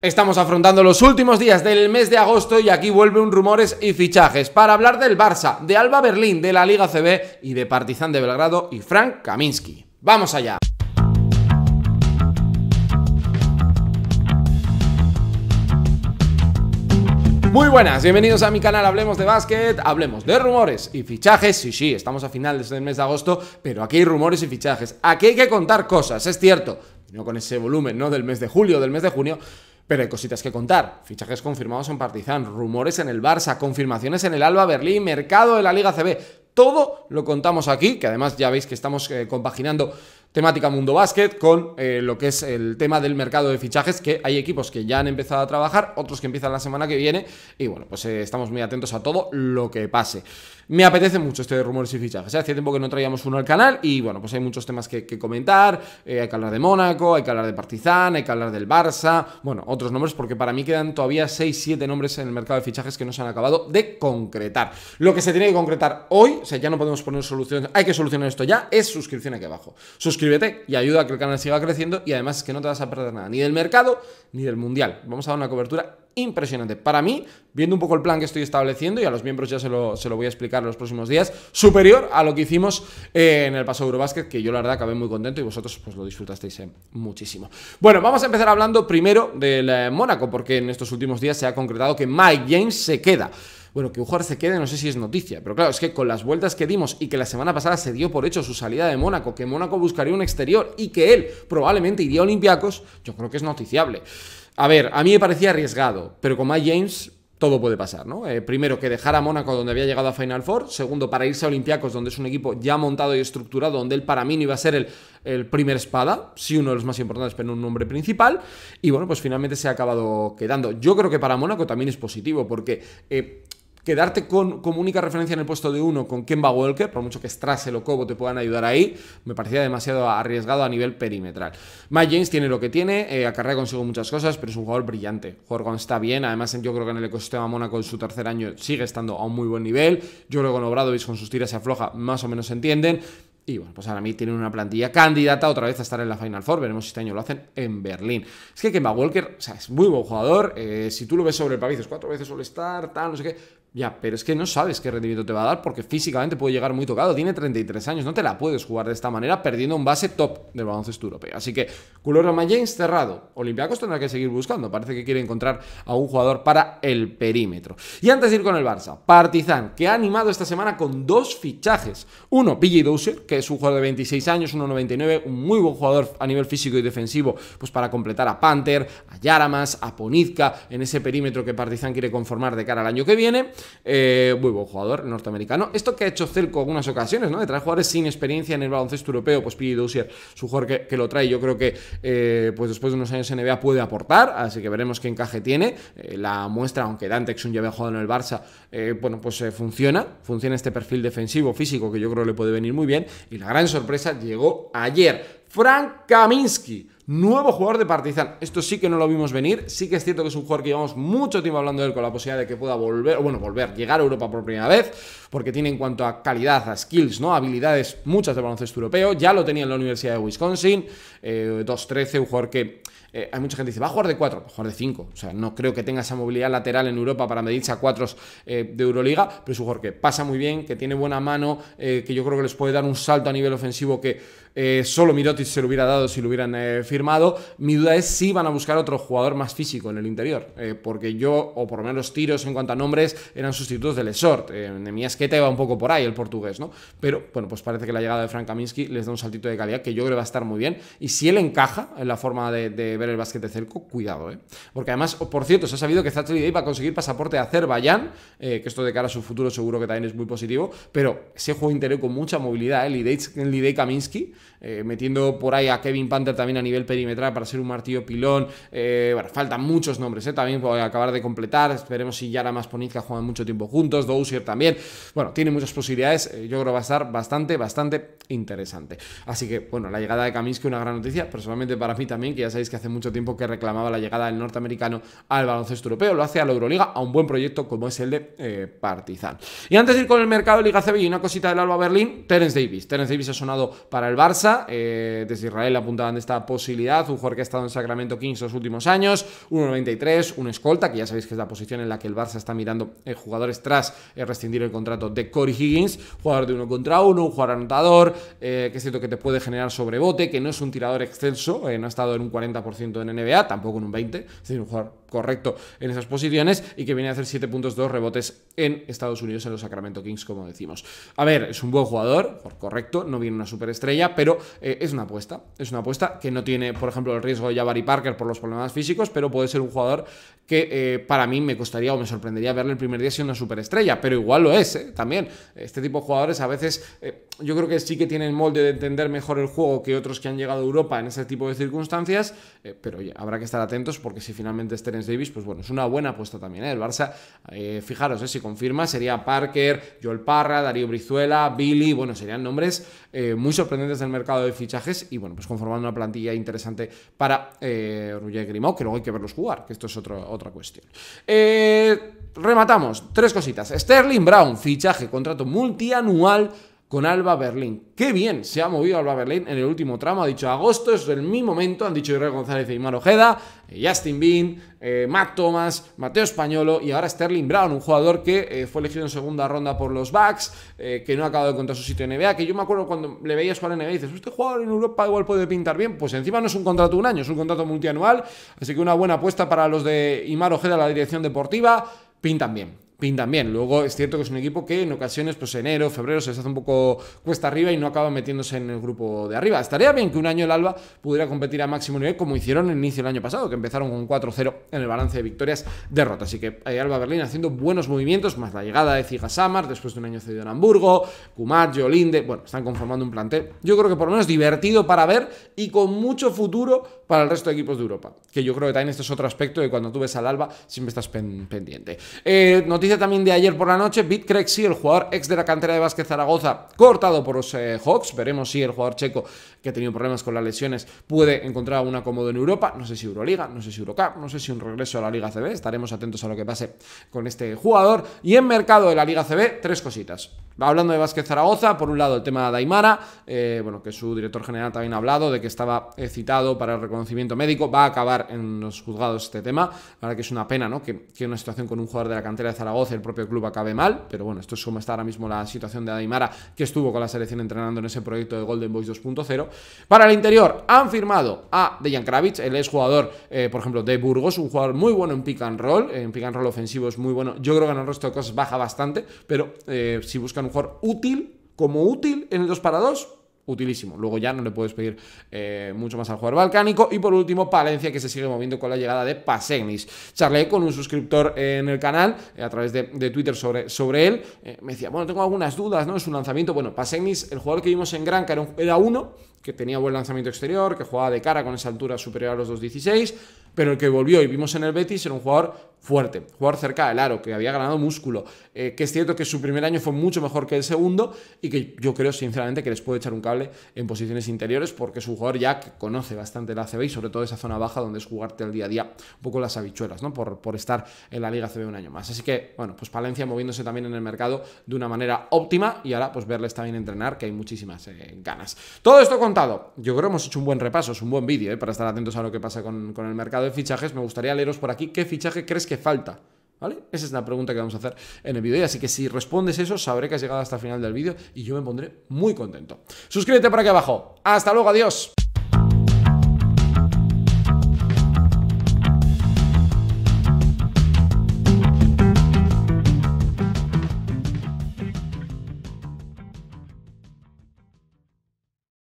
Estamos afrontando los últimos días del mes de agosto y aquí vuelve un rumores y fichajes para hablar del Barça, de Alba Berlín, de la Liga CB y de Partizan de Belgrado y Frank Kaminsky. ¡Vamos allá! Muy buenas, bienvenidos a mi canal Hablemos de Básquet, hablemos de rumores y fichajes. Sí, sí, estamos a finales del mes de agosto, pero aquí hay rumores y fichajes. Aquí hay que contar cosas, es cierto, no con ese volumen, ¿no? Del mes de julio, del mes de junio, pero hay cositas que contar. Fichajes confirmados en Partizan, rumores en el Barça, confirmaciones en el Alba Berlín, mercado de la Liga CB. Todo lo contamos aquí, que además ya veis que estamos eh, compaginando temática Mundo Básquet con eh, lo que es el tema del mercado de fichajes, que hay equipos que ya han empezado a trabajar, otros que empiezan la semana que viene, y bueno, pues eh, estamos muy atentos a todo lo que pase. Me apetece mucho este de rumores y fichajes, ¿eh? hace tiempo que no traíamos uno al canal, y bueno, pues hay muchos temas que, comentar, hay que hablar de Mónaco, hay que hablar de Partizan, hay que hablar del Barça, bueno, otros nombres, porque para mí quedan todavía 6-7 nombres en el mercado de fichajes que no se han acabado de concretar. Lo que se tiene que concretar hoy, o sea, ya no podemos poner soluciones, hay que solucionar esto ya, es suscripción aquí abajo suscríbete y ayuda a que el canal siga creciendo y además es que no te vas a perder nada, ni del mercado ni del mundial. Vamos a dar una cobertura impresionante. Para mí, viendo un poco el plan que estoy estableciendo, y a los miembros ya se lo, voy a explicar en los próximos días, superior a lo que hicimos eh, en el paso Eurobasket, que yo la verdad acabé muy contento y vosotros pues lo disfrutasteis eh, muchísimo. Bueno, vamos a empezar hablando primero del eh, Mónaco, porque en estos últimos días se ha concretado que Mike James se queda. Bueno, que Ujar se quede, no sé si es noticia, pero claro, es que con las vueltas que dimos y que la semana pasada se dio por hecho su salida de Mónaco, que Mónaco buscaría un exterior y que él probablemente iría a Olympiacos, yo creo que es noticiable. A ver, a mí me parecía arriesgado, pero con Mike James todo puede pasar, ¿no? Eh, primero, que dejara a Mónaco donde había llegado a Final Four. Segundo, para irse a Olympiacos, donde es un equipo ya montado y estructurado, donde él para mí no iba a ser el, primer espada, sí uno de los más importantes, pero no un nombre principal. Y bueno, pues finalmente se ha acabado quedando. Yo creo que para Mónaco también es positivo, porque eh, quedarte con, como única referencia en el puesto de uno con Kemba Walker, por mucho que Strassel o Cobo te puedan ayudar ahí, me parecía demasiado arriesgado a nivel perimetral. Mike James tiene lo que tiene, eh, acarrea consigo muchas cosas, pero es un jugador brillante. Jorgon está bien, además yo creo que en el ecosistema Mónaco en su tercer año sigue estando a un muy buen nivel. Yo creo que con Obradovic con sus tiras se afloja, más o menos se entienden. Y bueno, pues ahora mí tienen una plantilla candidata otra vez a estar en la Final Four. Veremos si este año lo hacen en Berlín. Es que Kemba Walker, o sea, es muy buen jugador. Eh, si tú lo ves sobre el país, cuatro veces suele estar, tal, no sé qué. Ya, pero es que no sabes qué rendimiento te va a dar porque físicamente puede llegar muy tocado. Tiene 33 años, no te la puedes jugar de esta manera perdiendo un base top del baloncesto europeo. Así que Roma James cerrado. Olympiacos tendrá que seguir buscando. Parece que quiere encontrar a un jugador para el perímetro. Y antes de ir con el Barça, Partizan, que ha animado esta semana con dos fichajes. Uno, PJ Dowser, que es un jugador de 26 años, 1.99, un muy buen jugador a nivel físico y defensivo, pues para completar a Panther, a Yaramas, a Ponizka en ese perímetro que Partizan quiere conformar de cara al año que viene. Eh, muy buen jugador norteamericano. Esto que ha hecho Celco en algunas ocasiones, ¿no? De traer jugadores sin experiencia en el baloncesto europeo, pues Piri Dusier su jugador que, lo trae, yo creo que eh, pues después de unos años en NBA puede aportar, así que veremos qué encaje tiene. Eh, la muestra, aunque Dante un ya había jugado en el Barça, eh, bueno, pues funciona, funciona este perfil defensivo, físico, que yo creo que le puede venir muy bien. Y la gran sorpresa llegó ayer. Frank Kaminsky, nuevo jugador de Partizan. Esto sí que no lo vimos venir. Sí que es cierto que es un jugador que llevamos mucho tiempo hablando de él con la posibilidad de que pueda volver, bueno, volver, llegar a Europa por primera vez, porque tiene en cuanto a calidad, a skills, ¿no? Habilidades muchas de baloncesto europeo. Ya lo tenía en la Universidad de Wisconsin, 2-13, eh, un jugador que eh, hay mucha gente que dice, va a jugar de 4, va a jugar de 5. O sea, no creo que tenga esa movilidad lateral en Europa para medirse a 4 eh, de Euroliga, pero es un jugador que pasa muy bien, que tiene buena mano, que yo creo que les puede dar un salto a nivel ofensivo que eh, solo Mirotic se lo hubiera dado si lo hubieran eh, firmado. Mi duda es si van a buscar otro jugador más físico en el interior, eh, porque yo, o por lo menos tiros en cuanto a nombres, eran sustitutos del de en mi esqueta iba un poco por ahí, el portugués, ¿no? Pero bueno, pues parece que la llegada de Frank Kaminsky les da un saltito de calidad que yo creo que va a estar muy bien. Y si él encaja en la forma de, ver el basquete cerco, cuidado, ¿eh? Porque además, por cierto, se ha sabido que Zachary Day va a conseguir pasaporte a Azerbaiyán, que esto de cara a su futuro seguro que también es muy positivo, pero ese juego interior con mucha movilidad, el Lidey Kaminsky, eh, metiendo por ahí a Kevin Panther también a nivel perimetral para ser un martillo pilón. Eh, bueno, faltan muchos nombres, eh, también voy a acabar de completar. Esperemos si Yara más Juega juegan mucho tiempo juntos, Dowsier también. Bueno, tiene muchas posibilidades. yo creo que va a estar bastante, bastante interesante. Así que, bueno, la llegada de Kaminsky, una gran noticia. Personalmente para mí también, que ya sabéis que hace mucho tiempo que reclamaba la llegada del norteamericano al baloncesto europeo. Lo hace a la Euroliga, a un buen proyecto como es el de Partizan. Y antes de ir con el mercado Liga Liga y una cosita del Alba Berlín, Terence Davis. Terence Davis ha sonado para el Barça eh, desde Israel apuntaban esta posibilidad. Un jugador que ha estado en Sacramento Kings los últimos años. 1.93, un escolta, que ya sabéis que es la posición en la que el Barça está mirando eh, jugadores tras eh, rescindir el contrato de Corey Higgins. Jugador de uno contra uno, un jugador anotador, que es cierto que te puede generar sobrebote, que no es un tirador extenso, no ha estado en un 40% en NBA, tampoco en un 20%, es decir, un jugador correcto en esas posiciones y que viene a hacer 7.2 rebotes en Estados Unidos en los Sacramento Kings, como decimos. A ver, es un buen jugador, correcto, no viene una superestrella, pero eh, es una apuesta. Es una apuesta que no tiene, por ejemplo, el riesgo de Jabari Parker por los problemas físicos, pero puede ser un jugador que eh, para mí me costaría o me sorprendería verle el primer día siendo una superestrella, pero igual lo es, eh, también. Este tipo de jugadores a veces yo creo que sí que tienen molde de entender mejor el juego que otros que han llegado a Europa en ese tipo de circunstancias, pero habrá que estar atentos porque si finalmente es Terence Davis, pues bueno, es una buena apuesta también. El Barça, fijaros, si confirma, sería Parker, Joel Parra, Darío Brizuela, Billy, bueno, serían nombres muy sorprendentes de mercado de fichajes y bueno, pues conformando una plantilla interesante para eh, Grimaud, que luego hay que verlos jugar, que esto es otra otra cuestión. Eh, rematamos, tres cositas. Sterling Brown, fichaje, contrato multianual con Alba Berlín. Qué bien se ha movido Alba Berlín en el último tramo. Ha dicho agosto es el mi momento. Han dicho Israel González y e Ojeda, eh, Justin Bean, eh, Matt Thomas, Mateo Españolo y ahora Sterling Brown, un jugador que eh, fue elegido en segunda ronda por los Bucks, que no ha acabado de encontrar su sitio en NBA. Que yo me acuerdo cuando le veías jugar en NBA y dices, este jugador en Europa igual puede pintar bien. Pues encima no es un contrato de un año, es un contrato multianual. Así que una buena apuesta para los de Imar Ojeda, la dirección deportiva. Pintan bien pin también Luego es cierto que es un equipo que en ocasiones, pues enero, febrero, se les hace un poco cuesta arriba y no acaba metiéndose en el grupo de arriba. Estaría bien que un año el Alba pudiera competir a máximo nivel como hicieron el inicio del año pasado, que empezaron con 4-0 en el balance de victorias derrotas. Así que hay Alba Berlín haciendo buenos movimientos, más la llegada de Samar, después de un año cedido en Hamburgo, kumar Jolinde... bueno, están conformando un plantel, yo creo que por lo menos divertido para ver y con mucho futuro para el resto de equipos de Europa. Que yo creo que también este es otro aspecto de cuando tú ves al Alba siempre estás pendiente. noticias eh, también de ayer por la noche, Pete sí el jugador ex de la cantera de Vázquez Zaragoza, cortado por los eh, Hawks. Veremos si el jugador checo, que ha tenido problemas con las lesiones, puede encontrar un acomodo en Europa. No sé si Euroliga, no sé si Eurocup, no sé si un regreso a la Liga CB. Estaremos atentos a lo que pase con este jugador. Y en mercado de la Liga CB, tres cositas. va Hablando de Vázquez Zaragoza, por un lado el tema de Daimara, eh, bueno, que su director general también ha hablado de que estaba eh, citado para el reconocimiento médico, va a acabar en los juzgados este tema, La verdad, que es una pena, ¿no? Que, que una situación con un jugador de la cantera de Zaragoza el propio club acabe mal, pero bueno, esto es como está ahora mismo la situación de Adaimara, que estuvo con la selección entrenando en ese proyecto de Golden Boys 2.0. Para el interior han firmado a Dejan Kravitz, el exjugador, eh, por ejemplo, de Burgos, un jugador muy bueno en pick and roll, en pick and roll ofensivo es muy bueno, yo creo que en el resto de cosas baja bastante, pero eh, si buscan un jugador útil, como útil en el 2 para 2, utilísimo. Luego ya no le puedes pedir eh, mucho más al jugador balcánico. Y por último, Palencia, que se sigue moviendo con la llegada de Pasegnis. Charlé con un suscriptor en el canal, eh, a través de, Twitter sobre, sobre él. Eh, me decía, bueno, tengo algunas dudas, ¿no? Es un lanzamiento. Bueno, Pasegnis, el jugador que vimos en Granca era, era uno que tenía buen lanzamiento exterior, que jugaba de cara con esa altura superior a los 2.16, pero el que volvió y vimos en el Betis era un jugador fuerte, jugador cerca del aro, que había ganado músculo, eh, que es cierto que su primer año fue mucho mejor que el segundo y que yo creo sinceramente que les puede echar un cable en posiciones interiores porque es un jugador ya que conoce bastante la CB y sobre todo esa zona baja donde es jugarte el día a día un poco las habichuelas, ¿no? Por, por estar en la Liga CB un año más. Así que, bueno, pues Palencia moviéndose también en el mercado de una manera óptima y ahora pues verles también entrenar, que hay muchísimas eh, ganas. Todo esto contado, yo creo que hemos hecho un buen repaso, es un buen vídeo, eh, Para estar atentos a lo que pasa con, con el mercado de fichajes. Me gustaría leeros por aquí qué fichaje crees que falta? ¿Vale? Esa es la pregunta que vamos a hacer en el vídeo. Así que si respondes eso, sabré que has llegado hasta el final del vídeo y yo me pondré muy contento. Suscríbete por aquí abajo. Hasta luego, adiós.